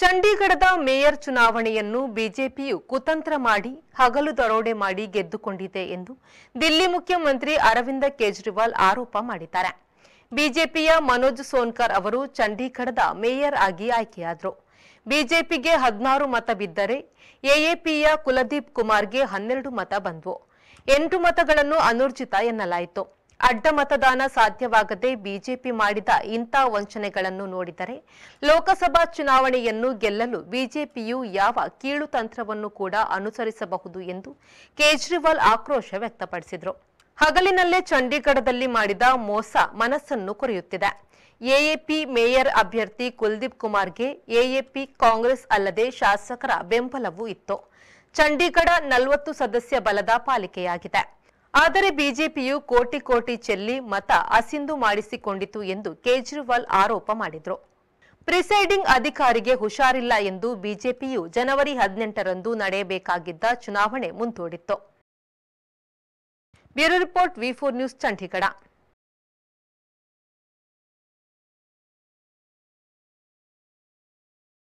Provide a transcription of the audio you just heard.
ಚಂಡೀಗಢದ mayor ಚುನಾವಣೆಯನ್ನು ಬಿಜೆಪಿಯು ಕುತಂತ್ರ ಮಾಡಿ ಹಗಲು ದರೋಡೆ ಮಾಡಿ ಗೆದ್ದುಕೊಂಡಿದೆ ಎಂದು ದಿಲ್ಲಿ ಮುಖ್ಯಮಂತ್ರಿ ಅರವಿಂದ ಕೇಜ್ರಿವಾಲ್ ಆರೋಪ ಮಾಡಿದ್ದಾರೆ ಬಿಜೆಪಿಯ ಮನೋಜ್ ಸೋನ್ಕರ್ ಅವರು ಚಂಡೀಗಢದ ಮೇಯರ್ ಆಗಿ ಆಯ್ಕೆಯಾದರು ಬಿಜೆಪಿಗೆ ಹದಿನಾರು ಮತ ಬಿದ್ದರೆ ಎಎಪಿಯ ಕುಲದೀಪ್ ಕುಮಾರ್ಗೆ ಹನ್ನೆರಡು ಮತ ಬಂದವು ಎಂಟು ಮತಗಳನ್ನು ಅನೂರ್ಜಿತ ಎನ್ನಲಾಯಿತು ಅಡ್ಡ ಮತದಾನ ಸಾಧ್ಯವಾಗದೆ ಬಿಜೆಪಿ ಮಾಡಿದ ಇಂಥ ವಂಚನೆಗಳನ್ನು ನೋಡಿದರೆ ಲೋಕಸಭಾ ಚುನಾವಣೆಯನ್ನು ಗೆಲ್ಲಲು ಬಿಜೆಪಿಯು ಯಾವ ಕೀಳು ತಂತ್ರವನ್ನು ಕೂಡ ಅನುಸರಿಸಬಹುದು ಎಂದು ಕೇಜ್ರಿವಾಲ್ ಆಕ್ರೋಶ ವ್ಯಕ್ತಪಡಿಸಿದರು ಹಗಲಿನಲ್ಲೇ ಚಂಡೀಗಢದಲ್ಲಿ ಮಾಡಿದ ಮೋಸ ಮನಸ್ಸನ್ನು ಕೊರೆಯುತ್ತಿದೆ ಎಎಪಿ ಮೇಯರ್ ಅಭ್ಯರ್ಥಿ ಕುಲ್ದೀಪ್ ಕುಮಾರ್ಗೆ ಎಎಪಿ ಕಾಂಗ್ರೆಸ್ ಅಲ್ಲದೆ ಶಾಸಕರ ಬೆಂಬಲವೂ ಇತ್ತು ಚಂಡೀಗಢ ನಲವತ್ತು ಸದಸ್ಯ ಬಲದ ಪಾಲಿಕೆಯಾಗಿದೆ ಆದರೆ ಬಿಜೆಪಿಯು ಕೋಟಿ ಕೋಟಿ ಚೆಲ್ಲಿ ಮತ ಅಸಿಂದು ಮಾಡಿಸಿಕೊಂಡಿತು ಎಂದು ಕೇಜ್ರಿವಾಲ್ ಆರೋಪ ಮಾಡಿದರು ಪ್ರಿಸೈಡಿಂಗ್ ಅಧಿಕಾರಿಗೆ ಹುಷಾರಿಲ್ಲ ಎಂದು ಬಿಜೆಪಿಯು ಜನವರಿ ಹದಿನೆಂಟರಂದು ನಡೆಯಬೇಕಾಗಿದ್ದ ಚುನಾವಣೆ ಮುಂದೂಡಿತ್ತು bureau report V news Chandigarh